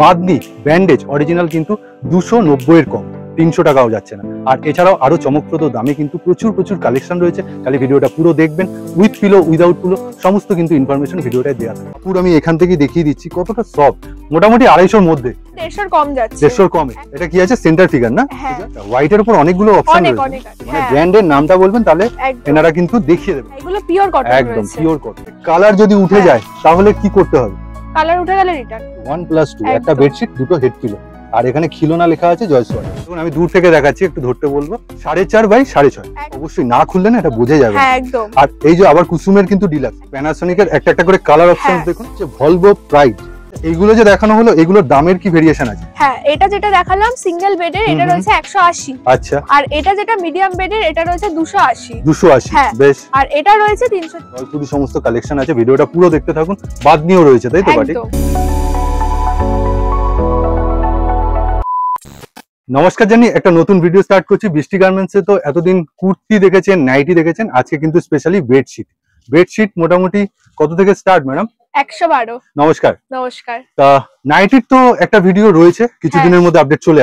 বাদনি bandage original কিন্তু দুশো নব্বইয়ের কম তিনশো টাকাও যাচ্ছে না আর এছাড়াও আরও চমকপ্রদ দামে কিন্তু প্রচুর প্রচুর কালেকশন রয়েছে খালি ভিডিওটা পুরো দেখবেন উইথ পিলো উইদাউট পিলো সমস্ত কিন্তু ইনফরমেশন ভিডিওটাই দেওয়া থাকে পুরো আমি এখান থেকে দেখিয়ে দিচ্ছি কতটা সব মোটামুটি আড়াইশোর মধ্যে কম এটা কি আছে সেন্টার না হোয়াইট এর অনেকগুলো অপশন রয়েছে মানে হ্যাঁ। নামটা বলবেন তাহলে এনারা কিন্তু দেখিয়ে একদম কালার যদি উঠে হ্যাঁ। যায় তাহলে কি করতে হবে কালার উঠে গেলে রিটার্ন 1+2 একটা বেডশিট দুটো হেড পিলো আর এখানে খিলোনা লেখা আছে জয়সওয়াল দেখুন আমি দূর থেকে দেখাচ্ছি একটু ধরতে বলবো সাড়ে চার বাই সাড়ে ছয় অবশ্যই না খুললে না এটা বোঝা যাবে হ্যাঁ, আর এই যে আবার কুসুমের কিন্তু ডিলাক্স প্যানাসনিকের একটা একটা করে কালার হ্যাঁ। অপশন দেখুন যে ভলভো প্রাইড এইগুলো যে দেখানো হলো এগুলোর দামের কি ভেরিয়েশন আছে হ্যাঁ এটা যেটা দেখালাম সিঙ্গেল বেডের এটা রয়েছে 180 আচ্ছা আর এটা যেটা মিডিয়াম বেডের এটা রয়েছে 280 280 হ্যাঁ। বেশ আর এটা রয়েছে 300 পুরো সমস্ত কালেকশন আছে ভিডিওটা পুরো দেখতে থাকুন বাদ নিয়েও রয়েছে তাই তো বাটি নমস্কার জানি একটা নতুন ভিডিও স্টার্ট করছি বৃষ্টি গার্মেন্টসে তো এতদিন কুর্তি দেখেছেন নাইটি দেখেছেন আজকে কিন্তু স্পেশালি বেডশিট বেডশিট মোটামুটি কত থেকে স্টার্ট ম্যাডাম একশো বারো নমস্কার নমস্কার নাইটির তো একটা ভিডিও রয়েছে কিছুদিনের হ্যাঁ। মধ্যে আপডেট চলে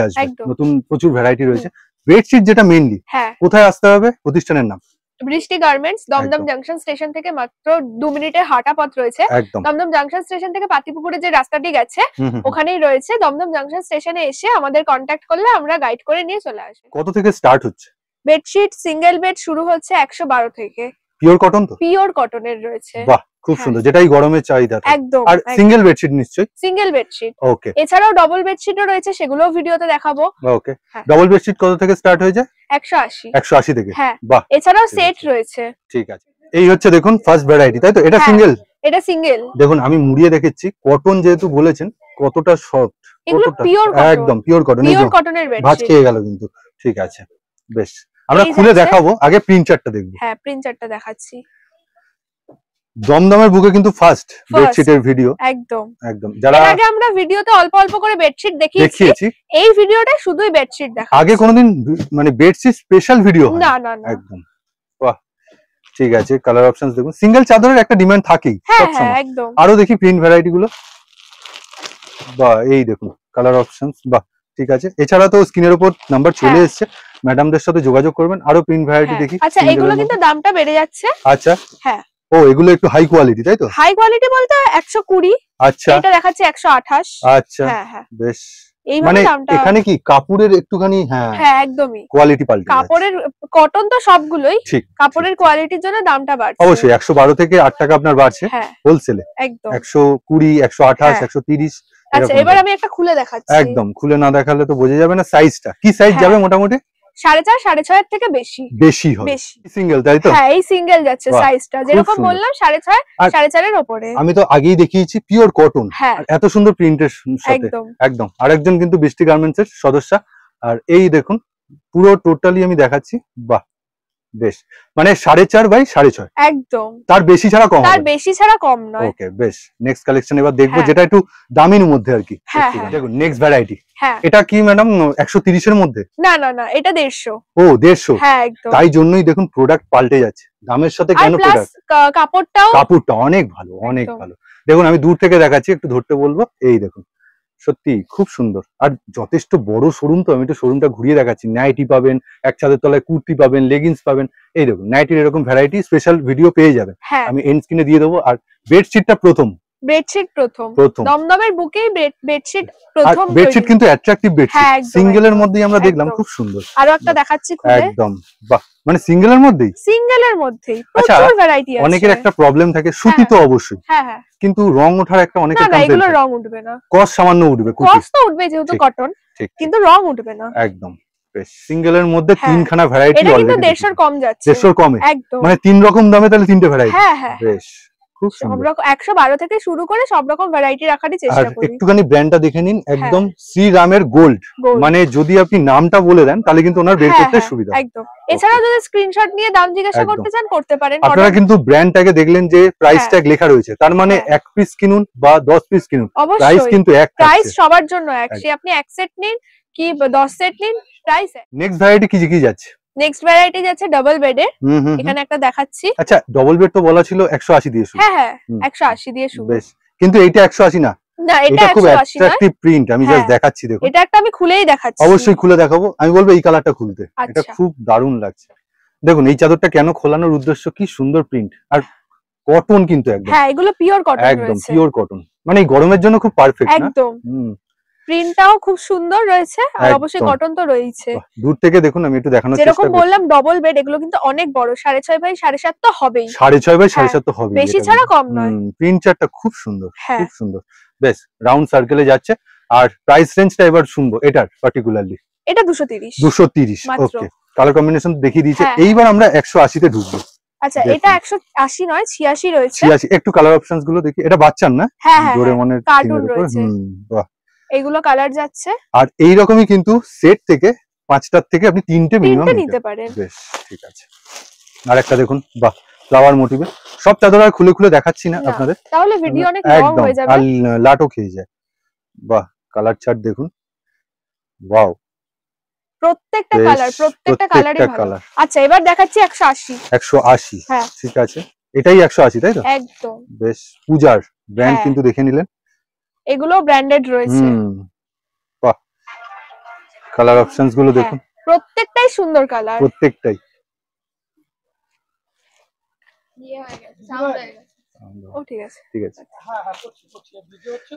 নতুন প্রচুর ভ্যারাইটি রয়েছে বেডশিট যেটা হ্যাঁ। কোথায় আসতে হবে প্রতিষ্ঠানের নাম বৃষ্টি গার্মেন্টস দমদম জাংশন স্টেশন থেকে মাত্র দু মিনিটের রয়েছে দমদম স্টেশন থেকে পাতিপুকুরে যে রাস্তাটি গেছে ওখানেই রয়েছে দমদম জাংশন স্টেশনে এসে আমাদের কন্ট্যাক্ট করলে আমরা গাইড করে নিয়ে চলে আসবো কত থেকে স্টার্ট হচ্ছে বেডশিট সিঙ্গেল বেড শুরু হচ্ছে একশো বারো থেকে পিওর কটন তো পিওর কটনের রয়েছে বাহ খুব হ্যাঁ। সুন্দর যেটাই গরমে চাহিদা একদম আর সিঙ্গেল বেডশিট নিশ্চয়ই সিঙ্গেল বেডশিট ওকে এছাড়াও ডবল বেডশিটও রয়েছে সেগুলোও ভিডিওতে দেখাবো ওকে ডবল বেডশিট কত থেকে স্টার্ট হয়ে যায় 180 180 থেকে হ্যাঁ বাহ এছাড়াও সেট রয়েছে ঠিক আছে এই হচ্ছে দেখুন ফার্স্ট ভ্যারাইটি তাই তো এটা সিঙ্গেল হ্যাঁ। এটা সিঙ্গেল দেখুন আমি মুড়িয়ে রেখেছি কটন যেহেতু বলেছেন কতটা সফট কতটা একদম পিওর কটন পিওর কটনের বেডশিট ভাঁজ খেয়ে গেল কিন্তু ঠিক আছে বেশ আমরা খুলে দেখাবো আগে প্রিন্টারটা দেখবো হ্যাঁ প্রিন্টারটা দেখাচ্ছি দমদমের বুকে কিন্তু ফার্স্ট বেডশিটের ভিডিও একদম একদম যারা আগে আমরা ভিডিওতে অল্প অল্প করে বেডশিট দেখিয়েছি এই ভিডিওটা শুধুই বেডশিট দেখা আগে কোনোদিন মানে বেডশিট স্পেশাল ভিডিও না না না একদম বাহ ঠিক আছে কালার অপশনস দেখুন সিঙ্গেল চাদরের একটা ডিমান্ড থাকেই হ্যাঁ, হ্যাঁ একদম আরো দেখি প্রিন্ট ভ্যারাইটি গুলো বাহ এই দেখুন কালার অপশনস বাহ ঠিক আছে এছাড়া তো স্ক্রিনের উপর নাম্বার চলে হ্যাঁ। এসছে ম্যাডামদের সাথে যোগাযোগ করবেন আরো প্রিন্ট ভ্যারাইটি দেখি আচ্ছা এগুলো কিন্তু দামটা বেড়ে যাচ্ছে আচ্ছা হ্যাঁ ও এগুলো একটু হাই কোয়ালিটি তাই তো হাই কোয়ালিটি বলতে 120 আচ্ছা এটা দেখাচ্ছে 128 আচ্ছা হ্যাঁ হ্যাঁ বেশ মানে এখানে কি কাপড়ের একটুখানি হ্যাঁ হ্যাঁ একদমই কোয়ালিটি পাল্টে কাপড়ের কটন তো সবগুলোই ঠিক কাপড়ের কোয়ালিটির জন্য দামটা বাড়ছে অবশ্যই 112 থেকে 8 টাকা আপনার বাড়ছে হোলসেলে হ্যাঁ। একদম 120 128 130 আচ্ছা এবার আমি একটা খুলে দেখাচ্ছি একদম খুলে না দেখালে তো বোঝা যাবে না সাইজটা কি সাইজ হ্যাঁ। যাবে মোটামুটি সাড়ে চার সাড়ে ছয়ের থেকে বেশি বেশি হবে সিঙ্গেল তাই তো হ্যাঁ এই সিঙ্গেল যাচ্ছে সাইজটা যেরকম বললাম সাড়ে ছয় সাড়ে চারের ওপরে আমি তো আগেই দেখিয়েছি পিওর হ্যাঁ। কটন এত সুন্দর প্রিন্টের সাথে একদম আরেকজন কিন্তু বৃষ্টি গার্মেন্টসের এর সদস্য আর এই দেখুন পুরো টোটালি আমি দেখাচ্ছি বাহ বেশ মানে সাড়ে চার বাই সাড়ে ছয় একদম তার বেশি ছাড়া কম তার বেশি ছাড়া কম নয় ওকে বেশ নেক্সট কালেকশন এবার দেখবো হ্যাঁ। যেটা একটু দামির মধ্যে আর কি হ্যাঁ, হ্যাঁ। দেখুন নেক্সট ভ্যারাইটি এটা কি ম্যাডাম একশো তিরিশের মধ্যে ও দেড়শো তাই জন্যই দেখুন প্রোডাক্ট পাল্টে যাচ্ছে দামের সাথে কেন কাপড়টা অনেক ভালো অনেক ভালো দেখুন আমি দূর থেকে দেখাচ্ছি একটু ধরতে বলবো এই দেখুন সত্যি খুব সুন্দর আর যথেষ্ট বড় শোরুম তো আমি তো শোরুমটা ঘুরিয়ে দেখাচ্ছি নাইটি পাবেন এক ছাদের তলায় কুর্তি পাবেন লেগিংস পাবেন এই দেখুন নাইটির এরকম ভ্যারাইটি স্পেশাল ভিডিও পেয়ে যাবেন হ্যাঁ। আমি এন্ড স্ক্রিনে দিয়ে দেবো আর বেডশিটটা প্রথম বেডশিট প্রথম দমদমের বুকেই বেডশিট প্রথম বেডশিট কিন্তু অ্যাট্রাকটিভ বেডশিট এর মধ্যেই আমরা দেখলাম খুব সুন্দর আরো একটা দেখাচ্ছি খুলে একদম বাহ মানে সিঙ্গেলের মধ্যেই সিঙ্গেল এর মধ্যেই আচ্ছা, প্রচুর ভ্যারাইটি আছে অনেকের একটা প্রবলেম থাকে হ্যাঁ, সুতি তো হ্যাঁ। অবশ্যই হ্যাঁ হ্যাঁ কিন্তু রং ওঠার একটা অনেক না এগুলো রং উঠবে না কস সামান্য উঠবে কস তো উঠবে যেহেতু কটন কিন্তু রং উঠবে না একদম সিঙ্গেলের মধ্যে হ্যাঁ। তিনখানা ভ্যারাইটি অলরেডি এটা কিন্তু 150 কম যাচ্ছে 150 কমে একদম মানে তিন রকম দামে তাহলে তিনটে ভ্যারাইটি হ্যাঁ হ্যাঁ বেশ সব রকম থেকে শুরু করে সব রকম ভ্যারাইটি রাখারই দেখে নিন হ্যাঁ। একদম শ্রীরামের গোল্ড মানে যদি আপনি নামটা বলে দেন তাহলে ওনার হ্যাঁ, হ্যাঁ, সুবিধা এছাড়া যদি নিয়ে দাম জিজ্ঞাসা করতে চান করতে পারেন আপনারা কিন্তু ব্র্যান্ডটাকে দেখলেন যে প্রাইস ট্যাগ লেখা রয়েছে তার মানে এক পিস কিনুন বা দশ পিস কিনুন প্রাইস কিন্তু এক প্রাইস সবার জন্য এক আপনি এক সেট নিন কি দশ সেট নিন প্রাইস নেক্সট ভ্যারাইটি কি কি যাচ্ছে নেক্সট ভ্যারাইটি আছে ডাবল বেডের এখানে একটা দেখাচ্ছি আচ্ছা ডাবল বেড তো বলা ছিল 180 দিয়ে শুরু হ্যাঁ হ্যাঁ 180 দিয়ে শুরু বেশ কিন্তু এইটা 180 না না এটা খুব প্রিন্ট আমি জাস্ট হ্যাঁ। দেখাচ্ছি এটা একটা আমি খুলেই অবশ্যই খুলে দেখাবো আমি বলবো এই কালারটা খুলতে এটা আচ্ছা। খুব দারুণ লাগছে দেখুন এই চাদরটা কেন খোলানোর উদ্দেশ্য কি সুন্দর প্রিন্ট আর কটন কিন্তু একদম হ্যাঁ, এগুলো পিওর কটন একদম পিওর কটন মানে এই গরমের জন্য খুব পারফেক্ট একদম প্রিন্টটাও খুব সুন্দর রয়েছে আর অবশ্যই কটন তো রয়েছে দূর থেকে দেখুন আমি একটু দেখানোর চেষ্টা করি যেরকম বললাম ডবল বেড এগুলো কিন্তু অনেক বড় 6.5 বাই 7.5 তো হবেই 6.5 বাই 7.5 হ্যাঁ, তো হবেই বেশি ছাড়া কম নয় প্রিন্ট চারটা খুব সুন্দর খুব হ্যাঁ। সুন্দর বেশ রাউন্ড সার্কেলে যাচ্ছে আর প্রাইস রেঞ্জটা এবার শুনবো এটার পার্টিকুলারলি এটা 230 230 ওকে কালার কম্বিনেশন দেখিয়ে দিয়েছে হ্যাঁ। এইবার আমরা 180 তে ঢুকবো আচ্ছা এটা 180 নয় 86 রয়েছে 86 একটু কালার অপশনস গুলো দেখি এটা বাচ্চার না হ্যাঁ হ্যাঁ কার্টুন রয়েছে বাহ এগুলো কালার যাচ্ছে আর এই রকমই কিন্তু সেট থেকে পাঁচটার থেকে আপনি তিনটে মিনিমাম নিতে পারেন বেশ ঠিক আছে আর একটা দেখুন বাহ ফ্লাওয়ার মোটিভে সব চাদর আর খুলে খুলে দেখাচ্ছি না আপনাদের তাহলে ভিডিও অনেক লং হয়ে যাবে আর লাটও খেয়ে যায় বাহ কালার চার্ট দেখুন ওয়াও প্রত্যেকটা কালার প্রত্যেকটা কালারই ভালো আচ্ছা এবার দেখাচ্ছি 180 180 হ্যাঁ ঠিক আছে এটাই 180 তাই তো একদম বেশ পূজার ব্র্যান্ড কিন্তু দেখে নিলেন এগুলো ব্র্যান্ডেড রয়েছে বাহ কালার অপশনস গুলো হ্যাঁ, দেখুন প্রত্যেকটাই সুন্দর কালার প্রত্যেকটাই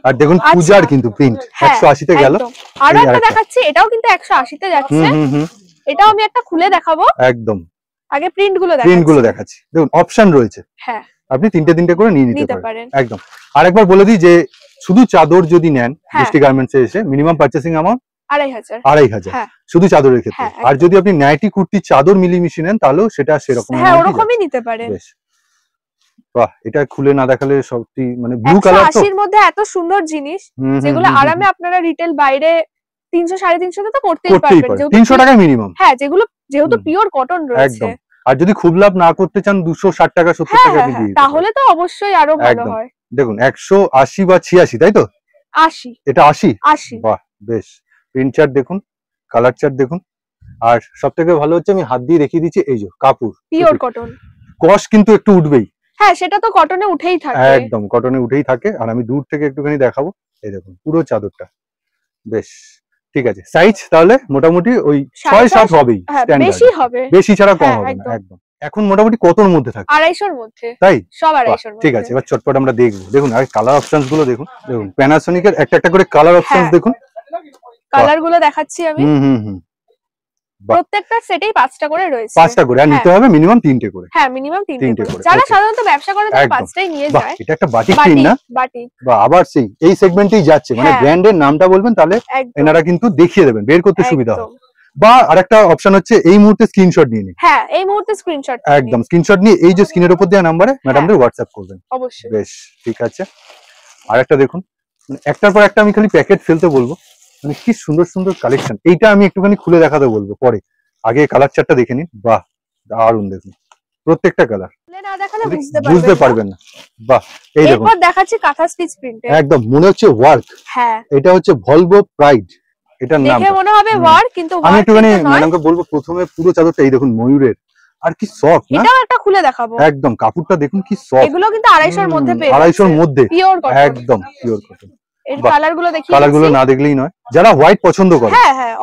আর দেখুন আচ্ছা। কিন্তু প্রিন্ট হ্যাঁ, একশো আশিতে গেল আরো একটা দেখাচ্ছি এটাও কিন্তু একশো আশিতে এটাও আমি একটা খুলে দেখাবো একদম আগে দেখুন অপশন রয়েছে হ্যাঁ আপনি তিনটে তিনটে করে নিয়ে নিতে পারেন একদম আরেকবার বলে দিই যে শুধু চাদর যদি নেন হ্যাঁ। মিষ্টি গার্মেন্টস এসে মিনিমাম পারচেসিং অ্যামাউন্ট আড়াই হাজার হ্যাঁ। শুধু চাদরের ক্ষেত্রে হ্যাঁ, আর যদি আপনি নাইটি কুর্তি চাদর মিলিমিশি নেন তাহলেও সেটা সেরকম ওরকমই নিতে পারে বাহ এটা খুলে না দেখালে সত্যি মানে ব্লু কালার তো 180 মধ্যে এত সুন্দর জিনিস যেগুলো আরামে আপনারা রিটেল বাইরে 300 350 তো করতেই পারবেন 300 টাকা মিনিমাম হ্যাঁ যেগুলো যেহেতু পিওর কটন রয়েছে একদম আর যদি খুব লাভ না করতে চান 260 টাকা 70 টাকা দিয়ে তাহলে তো অবশ্যই আরো ভালো হয় দেখুন একশো আশি বা ছিয়াশি তাই তো আশি এটা আশি আশি বাহ বেশ প্রিন্ট চার্ট দেখুন কালার চার্ট দেখুন আর সব থেকে ভালো হচ্ছে আমি হাত দিয়ে রেখে দিচ্ছি এই যে কাপড় পিওর কটন কস কিন্তু একটু উঠবেই হ্যাঁ সেটা তো কটনে উঠেই থাকে একদম কটনে উঠেই থাকে আর আমি দূর থেকে একটুখানি দেখাবো এই দেখুন পুরো চাদরটা বেশ ঠিক আছে সাইজ তাহলে মোটামুটি ওই ছয় সাত হবেই হ্যাঁ, বেশি হবে বেশি ছাড়া কম হ্যাঁ, হবে না একদম এখন মোটামুটি কতর মধ্যে থাকে আড়াইশোর মধ্যে তাই সব আড়াইশোর ঠিক আছে এবার চটপট আমরা দেখবো দেখুন আগে কালার অপশন গুলো দেখুন হ্যাঁ। দেখুন প্যানাসোনিক এর একটা একটা করে কালার হ্যাঁ। অপশন দেখুন কালার গুলো দেখাচ্ছি আমি হুম হুম হুম প্রত্যেকটা সেটেই পাঁচটা করে রয়েছে পাঁচটা করে আর হ্যাঁ। নিতে হবে মিনিমাম তিনটে করে হ্যাঁ মিনিমাম তিনটে করে যারা সাধারণত ব্যবসা করে তারা পাঁচটাই নিয়ে যায় এটা একটা বাটিক প্রিন্ট না বাটিক বা আবার সেই এই সেগমেন্টেই যাচ্ছে মানে ব্র্যান্ডের নামটা বলবেন তাহলে এনারা কিন্তু দেখিয়ে দেবেন বের করতে সুবিধা হবে বা আরেকটা অপশন হচ্ছে এই মুহূর্তে স্ক্রিনশট নিয়ে নিন হ্যাঁ এই মুহূর্তে স্ক্রিনশট একদম স্ক্রিনশট নিয়ে এই যে স্ক্রিনের উপর দেওয়া নম্বরে ম্যাডামদের হোয়াটসঅ্যাপ করবেন অবশ্যই বেশ ঠিক আছে আরেকটা দেখুন মানে একটার পর একটা আমি খালি প্যাকেট ফেলতে বলবো মানে কি সুন্দর সুন্দর কালেকশন এইটা আমি একটুখানি খুলে দেখাতে বলবো পরে আগে কালার চারটা দেখে নিন বাহ দারুন দেখুন প্রত্যেকটা কালার মানে বুঝতে পারবেন না বাহ এই দেখুন দেখাচ্ছি কাঁথা স্টিচ একদম মনে হচ্ছে ওয়ার্ক হ্যাঁ এটা হচ্ছে ভলভো প্রাইড এটার নাম দেখে মনে হবে ওয়ার কিন্তু আমি একটুখানি ম্যাডামকে বলবো প্রথমে পুরো চাদরটা এই দেখুন ময়ূরের আর কি সফট না একটা খুলে দেখাবো একদম কাপড়টা দেখুন কি সফট এগুলো কিন্তু 250 মধ্যে পেয়ে 250 মধ্যে পিওর কটন একদম পিওর কটন না দেখলেই নয় যারা হোয়াইট পছন্দ করে হ্যাঁ, হ্যাঁ,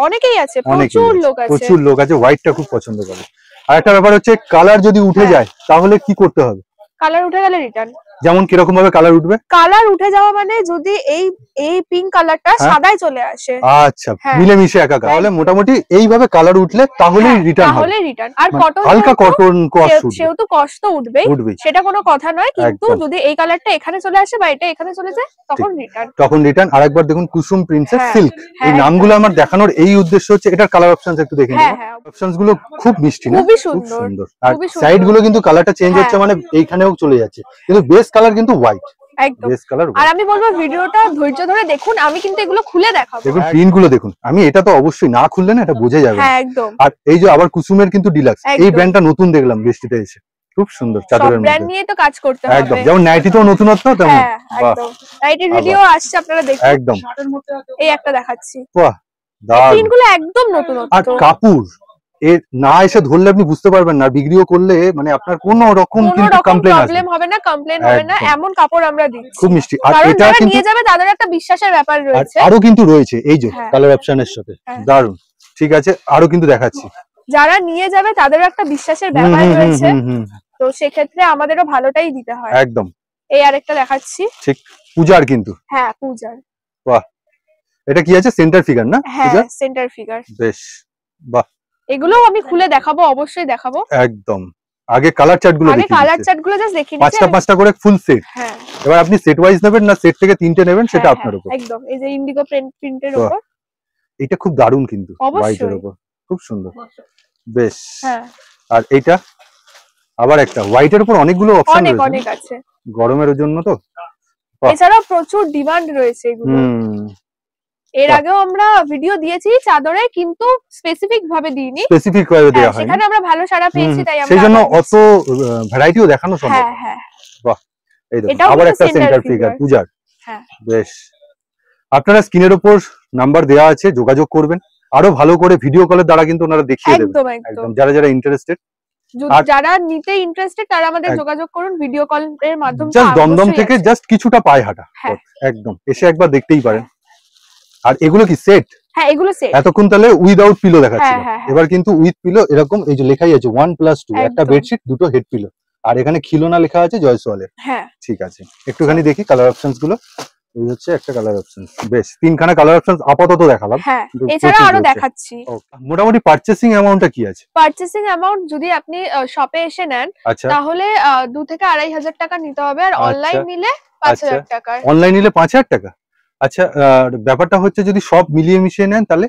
প্রচুর লোক আছে হোয়াইটটা খুব পছন্দ করে আর একটা ব্যাপার হচ্ছে কালার যদি উঠে হ্যাঁ। যায় তাহলে কি করতে হবে কালার উঠে গেলে রিটার্ন যেমন কিরকম ভাবে কালার উঠবে কালার উঠে যাওয়া মানে যদি এই এই পিঙ্ক কালারটা হ্যাঁ। সাদায় চলে আসে আচ্ছা হ্যাঁ। মিলেমিশে একা তাহলে মোটামুটি এইভাবে কালার উঠলে হ্যাঁ, তাহলে রিটার্ন হবে তাহলেই রিটার্ন আর কটন মানে হালকা কটন কস্ট সেও তো তো উঠবে সেটা কোনো কথা নয় কিন্তু যদি এই কালারটা এখানে চলে আসে বা এটা এখানে চলে যায় তখন রিটার্ন তখন রিটার্ন আরেকবার দেখুন কুসুম প্রিন্সেস সিল্ক এই নামগুলো আমার দেখানোর এই উদ্দেশ্য হচ্ছে এটার কালার অপশনস একটু দেখে নিন অপশনস গুলো খুব মিষ্টি না খুব সুন্দর আর সাইড গুলো কিন্তু কালারটা চেঞ্জ হচ্ছে মানে এইখানেও চলে যাচ্ছে কিন্তু বেশ বেস কালার কিন্তু হোয়াইট কালার আর আমি বলবো ভিডিওটা ধৈর্য ধরে দেখুন আমি কিন্তু এগুলো খুলে দেখুন প্রিন্ট গুলো দেখুন আমি এটা তো অবশ্যই না খুললে না এটা যাবে হ্যাঁ, এই যে আবার কুসুমের কিন্তু ডিলাক্স এই ব্র্যান্ডটা নতুন দেখলাম এসে খুব সুন্দর নিয়ে তো কাজ একদম যেমন নাইটি তো নতুনত্ব তেমন ভিডিও হ্যাঁ, আসছে আপনারা দেখুন একদম এই একটা দেখাচ্ছি একদম আর কাপড় এ না এসে ধরলে আপনি বুঝতে পারবেন না বিক্রিও করলে মানে আপনার কোনো রকম কিন্তু কমপ্লেন প্রবলেম হবে না কমপ্লেন হবে না এমন কাপড় আমরা দিই খুব মিষ্টি আর এটা কিন্তু নিয়ে যাবে দাদার একটা বিশ্বাসের ব্যাপার রয়েছে আরো কিন্তু রয়েছে এই যে হ্যাঁ। কালার অপশনের সাথে হ্যাঁ। দারুন ঠিক আছে আরো কিন্তু দেখাচ্ছি যারা নিয়ে যাবে তাদেরও একটা বিশ্বাসের ব্যাপার রয়েছে তো সেক্ষেত্রে আমাদেরও ভালোটাই দিতে হয় একদম এই আরেকটা দেখাচ্ছি ঠিক পূজার কিন্তু হ্যাঁ পূজার বাহ এটা কি আছে সেন্টার ফিগার না হ্যাঁ সেন্টার ফিগার বেশ বাহ এগুলোও আমি খুলে দেখাবো অবশ্যই দেখাবো একদম আগে কালার চার্ট গুলো কালার চার্ট গুলো জাস্ট দেখিয়ে পাঁচটা পাঁচটা করে ফুল সেট হ্যাঁ এবার আপনি সেট ওয়াইজ নেবেন না সেট থেকে তিনটে নেবেন হ্যাঁ, সেটা হ্যাঁ, আপনার উপর একদম এই যে ইন্ডিগো প্রিন্ট প্রিন্টের উপর এটা খুব দারুন কিন্তু হোয়াইটের উপর খুব সুন্দর বেশ হ্যাঁ আর এইটা আবার একটা হোয়াইটের উপর অনেকগুলো অপশন রয়েছে অনেক অনেক আছে গরমের জন্য তো এছাড়া প্রচুর ডিমান্ড রয়েছে এগুলো হুম এর আগেও আমরা ভিডিও দিয়েছি চাদরে কিন্তু স্পেসিফিক ভাবে দিইনি স্পেসিফিক ভাবে দেওয়া হয় হ্যাঁ, সেখানে আমরা ভালো সারা পেয়েছি তাই আমরা সেই জন্য অত ভ্যারাইটিও দেখানো সম্ভব হ্যাঁ হ্যাঁ বাহ এই দেখো আবার একটা সেন্টার ফিগার পূজার হ্যাঁ বেশ আপনারা স্ক্রিনের উপর নাম্বার দেওয়া আছে যোগাযোগ করবেন আরো ভালো করে ভিডিও কলের দ্বারা কিন্তু ওনারা দেখিয়ে দেবেন একদম যারা যারা ইন্টারেস্টেড যারা নিতে ইন্টারেস্টেড তারা আমাদের যোগাযোগ করুন ভিডিও কল এর মাধ্যমে জাস্ট দমদম থেকে জাস্ট কিছুটা পায় হাঁটা হ্যাঁ। একদম এসে একবার দেখতেই পারেন আর এগুলো কি সেট হ্যাঁ এগুলো তাহলে পিলো হ্যাঁ, হ্যাঁ, এবার হ্যাঁ। কিন্তু উইথ পিলো এরকম এই যে লেখাই আছে টু একটা বেডশিট দুটো আর এখানে লেখা আছে ঠিক আছে একটুখানি দেখি কালার গুলো হচ্ছে একটা কালার অপশন বেশ কালার অপশন আপাতত দেখালাম এছাড়া আরো দেখাচ্ছি মোটামুটি পারচেসিং কি আছে পারচেসিং অ্যামাউন্ট যদি আপনি শপে এসে নেন আচ্ছা। তাহলে দু থেকে আড়াই হাজার টাকা নিতে হবে আর অনলাইন আচ্ছা। আচ্ছা। নিলে পাঁচ হাজার টাকা অনলাইন নিলে পাঁচ হাজার টাকা আচ্ছা ব্যাপারটা হচ্ছে যদি সব মিলিয়ে মিশিয়ে নেন তাহলে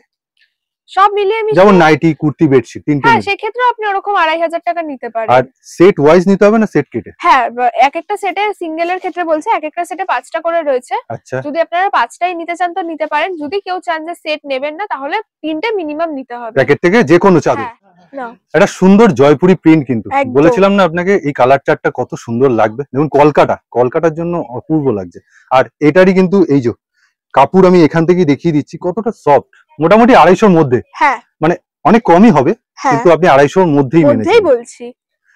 সব মিলিয়ে মিশিয়ে যেমন নাইটি কুর্তি বেডশিট তিনটে হ্যাঁ সেক্ষেত্রে আপনি ওরকম আড়াই হাজার টাকা নিতে পারেন আর সেট ওয়াইজ নিতে হবে না সেট কেটে হ্যাঁ এক একটা সেটে সিঙ্গেল এর ক্ষেত্রে বলছে এক একটা সেটে পাঁচটা করে রয়েছে আচ্ছা যদি আপনারা পাঁচটাই নিতে চান তো নিতে পারেন যদি কেউ চান যে সেট নেবেন না তাহলে তিনটে মিনিমাম নিতে হবে প্যাকেট থেকে যে কোনো চাদর হ্যাঁ, একটা সুন্দর জয়পুরি প্রিন্ট কিন্তু বলেছিলাম না আপনাকে এই কালার চারটা কত সুন্দর লাগবে দেখুন কলকাতা কলকাতার জন্য অপূর্ব লাগছে আর এটারই কিন্তু এই যে কাপড় আমি এখান থেকে দেখিয়ে দিচ্ছি কতটা সফট মোটামুটি আড়াইশোর মধ্যে হ্যাঁ। মানে অনেক কমই হবে হ্যাঁ। কিন্তু আপনি আড়াইশোর মধ্যেই মধ্যেই বলছি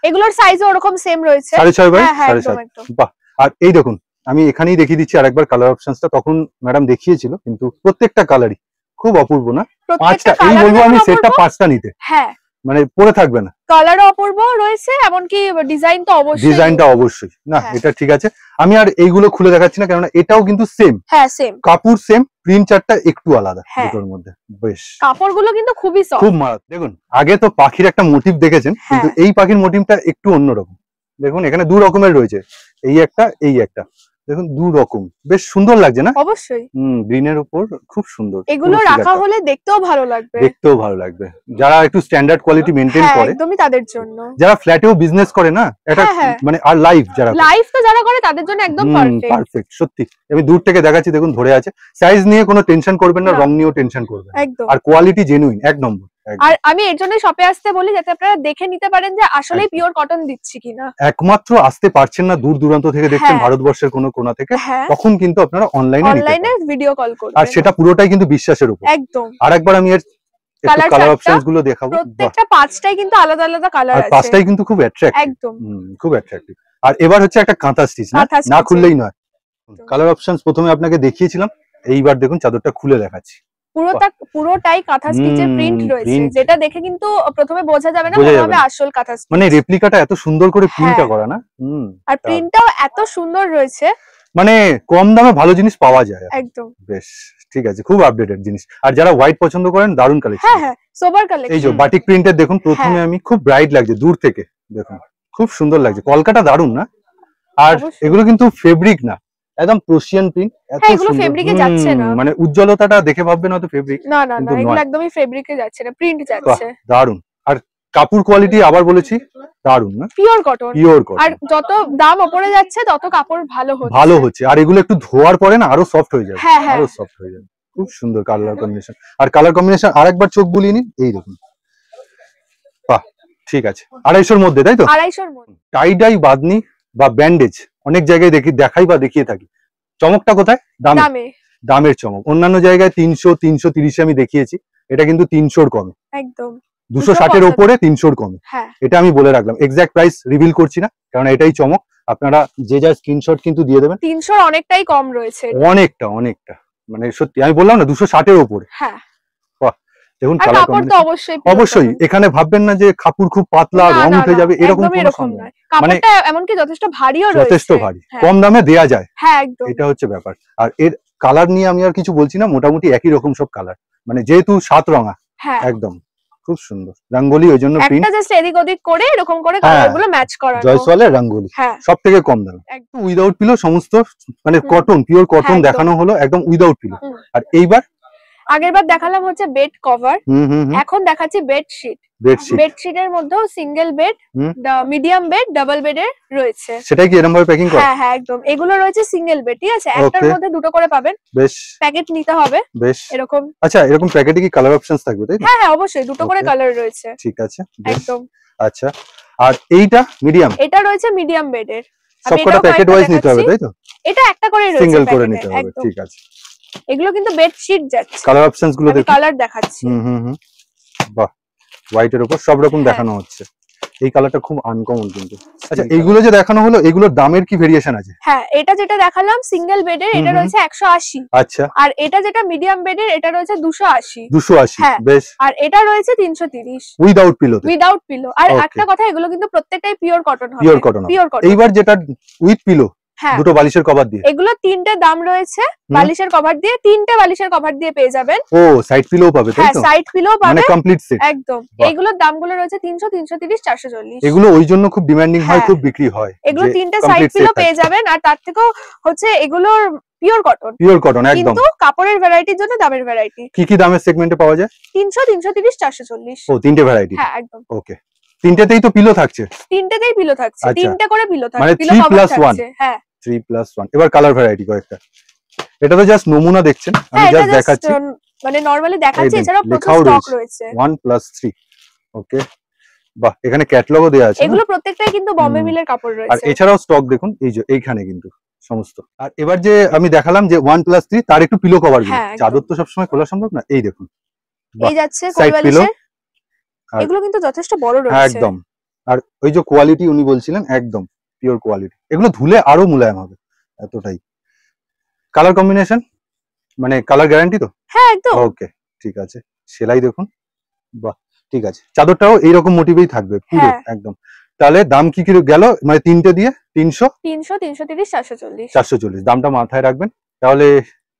এগুলোর সাইজও ওরকম সেম রয়েছে সাড়ে ছয় বাই হ্যাঁ, সাড়ে ছয় বাহ আর এই দেখুন আমি এখানেই দেখিয়ে দিচ্ছি আরেকবার কালার অপশনসটা তখন ম্যাডাম দেখিয়েছিল কিন্তু প্রত্যেকটা কালারই খুব অপূর্ব না পাঁচটা এই বলবো আমি সেটটা পাঁচটা নিতে হ্যাঁ মানে পরে থাকবে না কালার অপূর্ব রয়েছে এমনকি ডিজাইন তো অবশ্যই ডিজাইনটা অবশ্যই না হ্যাঁ। এটা ঠিক আছে আমি আর এইগুলো খুলে দেখাচ্ছি না কেননা এটাও কিন্তু সেম হ্যাঁ সেম কাপড় সেম প্রিন্ট চারটা একটু আলাদা হ্যাঁ। দুটোর মধ্যে বেশ কাপড়গুলো কিন্তু খুবই সফট খুব মারাত দেখুন আগে তো পাখির একটা মোটিভ দেখেছেন হ্যাঁ। কিন্তু এই পাখির মোটিভটা একটু অন্যরকম দেখুন এখানে দু রকমের রয়েছে এই একটা এই একটা দেখুন দু রকম বেশ সুন্দর লাগছে না অবশ্যই হম গ্রিনের উপর খুব সুন্দর এগুলো রাখা হলে দেখতেও ভালো লাগবে দেখতেও ভালো লাগবে যারা একটু স্ট্যান্ডার্ড কোয়ালিটি মেনটেন করে একদমই তাদের জন্য যারা ফ্ল্যাটেও বিজনেস করে না এটা হ্যাঁ, হ্যাঁ। মানে আর লাইফ যারা লাইফ তো যারা করে তাদের জন্য একদম পারফেক্ট পারফেক্ট সত্যি আমি দূর থেকে দেখাচ্ছি দেখুন ধরে আছে সাইজ নিয়ে কোনো টেনশন করবেন না রং নিয়েও টেনশন করবেন আর কোয়ালিটি জেনুইন এক নম্বর আর আমি এর জন্য শপে আসতে বলি যাতে আপনারা দেখে নিতে পারেন যে আসলে পিওর কটন দিচ্ছি কিনা একমাত্র আসতে পারছেন না দূর দূরান্ত থেকে দেখছেন হ্যাঁ। ভারতবর্ষের কোন কোনা থেকে হ্যাঁ। তখন কিন্তু আপনারা অনলাইনে অনলাইনে ভিডিও কল আর সেটা পুরোটাই কিন্তু বিশ্বাসের উপর একদম আরেকবার আমি এর কালার গুলো দেখাবো পাঁচটাই কিন্তু আলাদা আলাদা কালার পাঁচটাই কিন্তু খুব খুব অ্যাট্রাক্টিভ আর এবার হচ্ছে একটা কাঁথা স্টিচ না খুললেই নয় কালার প্রথমে আপনাকে দেখিয়েছিলাম এইবার দেখুন চাদরটা খুলে দেখাচ্ছি পুরোটা পুরোটাই কাঁথা স্টিচের প্রিন্ট রয়েছে যেটা দেখে কিন্তু প্রথমে বোঝা যাবে না মনে হবে আসল কাঁথা স্টিচ মানে রেপ্লিকাটা এত সুন্দর করে প্রিন্টটা হ্যাঁ। করা না আর প্রিন্টটাও এত সুন্দর রয়েছে মানে কম দামে ভালো জিনিস পাওয়া যায় একদম বেশ ঠিক আছে খুব আপডেটেড জিনিস আর যারা হোয়াইট পছন্দ করেন দারুন কালেকশন হ্যাঁ হ্যাঁ সোবার কালেকশন এই যে বাটিক প্রিন্টের দেখুন প্রথমে হ্যাঁ। আমি খুব ব্রাইট লাগছে দূর থেকে দেখুন খুব সুন্দর লাগছে কলকাটা দারুন না আর এগুলো কিন্তু ফেব্রিক না একদম প্রুশিয়ান প্রিন্ট এত ফেব্রিকে হ্যাঁ, যাচ্ছে না মানে উজ্জ্বলতাটা দেখে ভাববে না হয়তো ফেব্রিক না না না এগুলো একদমই ফেব্রিকে যাচ্ছে না প্রিন্ট যাচ্ছে দারুন আর কাপড় কোয়ালিটি আবার বলেছি দারুন না পিওর কটন পিওর কটন আর যত দাম উপরে যাচ্ছে তত কাপড় ভালো হচ্ছে ভালো হচ্ছে আর এগুলো একটু ধোয়ার পরে না আরো সফট হয়ে যাবে হ্যাঁ, হ্যাঁ। আরো সফট হয়ে যাবে খুব সুন্দর কালার কম্বিনেশন আর কালার কম্বিনেশন আরেকবার চোখ বুলিয়ে নিন এই দেখুন বাহ ঠিক আছে আড়াইশোর মধ্যে তাই তো আড়াইশোর মধ্যে টাই বাদনি বা ব্যান্ডেজ অনেক জায়গায় দেখি দেখাই বা দেখিয়ে থাকি চমকটা কোথায় দামে দামের চমক অন্যান্য জায়গায় তিনশো তিনশো তিরিশে আমি দেখিয়েছি এটা কিন্তু তিনশোর কমে একদম দুশো ষাটের ওপরে তিনশোর কমে হ্যাঁ। এটা আমি বলে রাখলাম এক্সাক্ট প্রাইস রিভিল করছি না কারণ এটাই চমক আপনারা যে যা স্ক্রিনশট কিন্তু দিয়ে দেবেন তিনশোর অনেকটাই কম রয়েছে অনেকটা অনেকটা মানে সত্যি আমি বললাম না দুশো ষাটের ওপরে হ্যাঁ দেখুন অবশ্যই এখানে ভাববেন না যে খাপুর খুব পাতলা রং উঠে যাবে এরকম মানে এমনকি যথেষ্ট যথেষ্ট ভারী হ্যাঁ। কম দামে দেয়া যায় হ্যাঁ, এটা হচ্ছে ব্যাপার আর এর কালার নিয়ে আমি আর কিছু বলছি না মোটামুটি একই রকম সব কালার মানে যেহেতু সাত রঙা হ্যাঁ। একদম খুব সুন্দর রাঙ্গলি ওই জন্য প্রিন্ট ওদিক জয়সওয়ালের রাঙ্গলি সব থেকে কম দাম উইদাউট পিলো সমস্ত মানে কটন পিওর কটন দেখানো হলো একদম উইদাউট পিলো আর এইবার আগেরবার দেখালাম হচ্ছে বেড কভার এখন দেখাচ্ছি বেডশিট বেডশিটের এর মধ্যেও single bed medium bed double bed এর রয়েছে সেটা কি এরকম ভাবে প্যাকিং করা হ্যাঁ হ্যাঁ একদম এগুলো রয়েছে সিঙ্গেল বেড ঠিক আছে একটার মধ্যে দুটো করে পাবেন বেশ প্যাকেট নিতে হবে বেশ এরকম আচ্ছা এরকম প্যাকেটে কি কালার অপশনস থাকবে তাই হ্যাঁ হ্যাঁ অবশ্যই দুটো করে কালার রয়েছে ঠিক আছে একদম আচ্ছা আর এইটা মিডিয়াম এটা রয়েছে মিডিয়াম বেডের সবকটা প্যাকেট ওয়াইজ নিতে হবে তাই তো এটা একটা করে রয়েছে সিঙ্গেল করে নিতে হবে ঠিক আছে এগুলো কিন্তু বেডশিট যাচ্ছে কালার অপশনস গুলো দেখো কালার দেখাচ্ছি হুম হুম হুম বাহ হোয়াইট এর উপর সব রকম হ্যাঁ। দেখানো হচ্ছে এই কালারটা খুব আনকমন কিন্তু আচ্ছা এইগুলো যে দেখানো হলো এগুলোর দামের কি ভেরিয়েশন আছে হ্যাঁ এটা যেটা দেখালাম সিঙ্গেল বেডের এটা রয়েছে 180 আচ্ছা আর এটা যেটা মিডিয়াম বেডের এটা রয়েছে 280 280 হ্যাঁ। বেশ আর এটা রয়েছে 330 উইদাউট পিলো উইদাউট পিলো আর একটা কথা এগুলো কিন্তু প্রত্যেকটাই পিওর কটন হবে পিওর কটন পিওর কটন এইবার যেটা উইথ পিলো হ্যাঁ। দুটো বালিশের কভার দিয়ে এগুলো তিনটে দাম রয়েছে বালিশের কভার দিয়ে তিনটে বালিশের কভার দিয়ে পেয়ে যাবেন ও সাইড পিলো পাবে হ্যাঁ সাইড পিলো পাবে মানে কমপ্লিট সেট একদম এগুলোর দামগুলো রয়েছে 300 330 440 এগুলো ওই জন্য খুব ডিমান্ডিং হয় হ্যাঁ। খুব বিক্রি হয় এগুলো তিনটে সাইড পিলো পেয়ে যাবেন আর তার থেকেও হচ্ছে এগুলোর পিওর কটন পিওর কটন কিন্তু কাপড়ের ভ্যারাইটির জন্য দামের ভ্যারাইটি কি কি দামের সেগমেন্টে পাওয়া যায় 300 330 440 ও তিনটে ভ্যারাইটি হ্যাঁ একদম ওকে তিনটেতেই তো পিলো থাকছে তিনটেতেই পিলো থাকছে আচ্ছা। তিনটে করে পিলো থাকছে মানে হ্যাঁ থ্রি প্লাস ওয়ান এবার কালার ভ্যারাইটি কয়েকটা এটা তো জাস্ট নমুনা দেখছেন আমি জাস্ট হ্যাঁ, দেখাচ্ছি মানে নরমালি দেখাচ্ছি এছাড়াও প্রচুর স্টক রয়েছে 1 প্লাস 3 ওকে বাহ এখানে ক্যাটালগও দেওয়া আছে এগুলো প্রত্যেকটাই কিন্তু বম্বে মিলের কাপড় রয়েছে আর এছাড়াও স্টক দেখুন এই যে এইখানে কিন্তু সমস্ত আর এবার যে আমি দেখালাম যে 1 প্লাস 3 তার একটু পিলো কভার গুলো হ্যাঁ, চাদর তো সবসময় খোলা সম্ভব না এই দেখুন এই যাচ্ছে কোয়ালিটি এগুলো কিন্তু যথেষ্ট বড় রয়েছে একদম আর ওই যে কোয়ালিটি উনি বলছিলেন একদম পিওর কোয়ালিটি এগুলো ধুলে আরো মুলায়ম হবে এতটাই কালার কম্বিনেশন মানে কালার গ্যারান্টি তো হ্যাঁ ওকে ঠিক আছে সেলাই দেখুন বাহ ঠিক আছে চাদরটাও এইরকম মোটিভেই থাকবে পুরো হ্যাঁ। একদম তাহলে দাম কি কি গেল মানে তিনটে দিয়ে তিনশো তিনশো তিনশো তিরিশ চারশো চল্লিশ চারশো চল্লিশ দামটা মাথায় রাখবেন তাহলে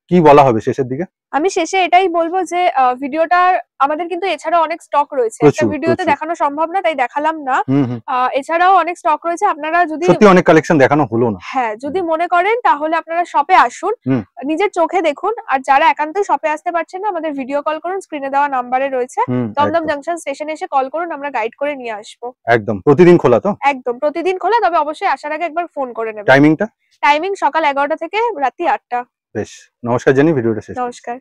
কি বলা হবে শেষের দিকে আমি শেষে এটাই বলবো যে ভিডিওটা আমাদের কিন্তু এছাড়াও অনেক স্টক রয়েছে একটা ভিডিওতে দেখানো সম্ভব না তাই দেখালাম না এছাড়াও অনেক স্টক রয়েছে আপনারা যদি সত্যি অনেক কালেকশন দেখানো হলো না হ্যাঁ যদি মনে করেন তাহলে আপনারা শপে আসুন নিজের চোখে দেখুন আর যারা একান্তই শপে আসতে পারছেন না আমাদের ভিডিও কল করুন স্ক্রিনে দেওয়া নম্বরে রয়েছে দমদম জাংশন স্টেশন এসে কল করুন আমরা গাইড করে নিয়ে আসবো একদম প্রতিদিন খোলা তো একদম প্রতিদিন খোলা তবে অবশ্যই আসার আগে একবার ফোন করে নেবেন টাইমিংটা টাইমিং সকাল এগারোটা থেকে রাত্রি আটটা বেশ নমস্কার জেনি ভিডিওটা শেষ নমস্কার